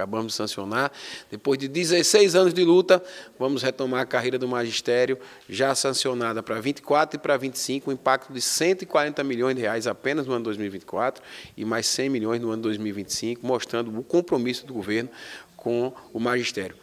acabamos de sancionar. Depois de 16 anos de luta, vamos retomar a carreira do magistério, já sancionada para 24 e para 25, um impacto de 140 milhões de reais apenas no ano 2024 e mais 100 milhões no ano 2025, mostrando o compromisso do governo com o magistério.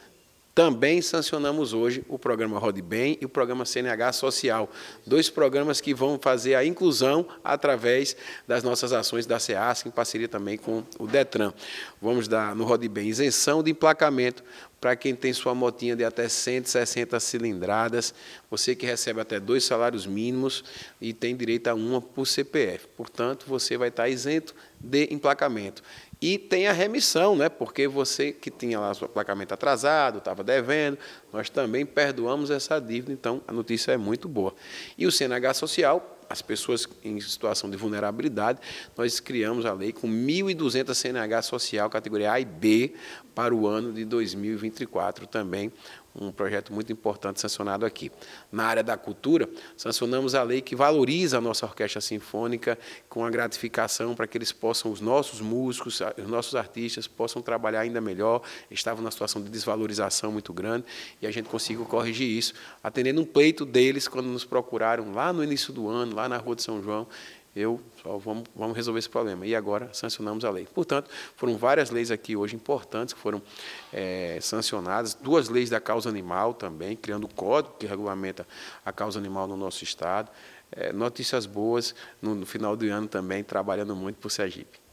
Também sancionamos hoje o programa Rode Bem e o programa CNH Social, dois programas que vão fazer a inclusão através das nossas ações da SEASC, em parceria também com o DETRAN. Vamos dar no Rode Bem isenção de emplacamento para quem tem sua motinha de até 160 cilindradas, você que recebe até dois salários mínimos e tem direito a uma por CPF. Portanto, você vai estar isento de emplacamento. E tem a remissão, né? porque você que tinha lá seu placamento atrasado, estava devendo, nós também perdoamos essa dívida, então a notícia é muito boa. E o CNH Social, as pessoas em situação de vulnerabilidade, nós criamos a lei com 1.200 CNH Social, categoria A e B, para o ano de 2024 também, um projeto muito importante sancionado aqui. Na área da cultura, sancionamos a lei que valoriza a nossa orquestra sinfônica com a gratificação para que eles possam, os nossos músicos, os nossos artistas, possam trabalhar ainda melhor. Estavam numa situação de desvalorização muito grande e a gente conseguiu corrigir isso, atendendo um pleito deles quando nos procuraram lá no início do ano, lá na Rua de São João, eu só vamos, vamos resolver esse problema. E agora sancionamos a lei. Portanto, foram várias leis aqui hoje importantes que foram é, sancionadas, duas leis da causa animal também, criando o código que regulamenta a causa animal no nosso Estado. É, notícias boas no, no final do ano também, trabalhando muito por Sergipe.